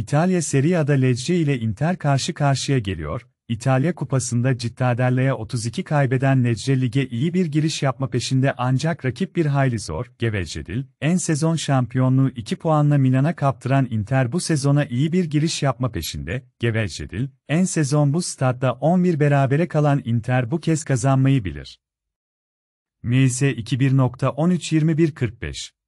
İtalya Serie A'da Lecce ile Inter karşı karşıya geliyor. İtalya Kupası'nda Cittadelle'ye 32 kaybeden Lecce Lig'e iyi bir giriş yapma peşinde ancak rakip bir hayli zor, Gevezcedil, en sezon şampiyonluğu 2 puanla Milan'a kaptıran Inter bu sezona iyi bir giriş yapma peşinde, Gevezcedil, en sezon bu statta 11 berabere kalan Inter bu kez kazanmayı bilir. Mise 21.13.21.45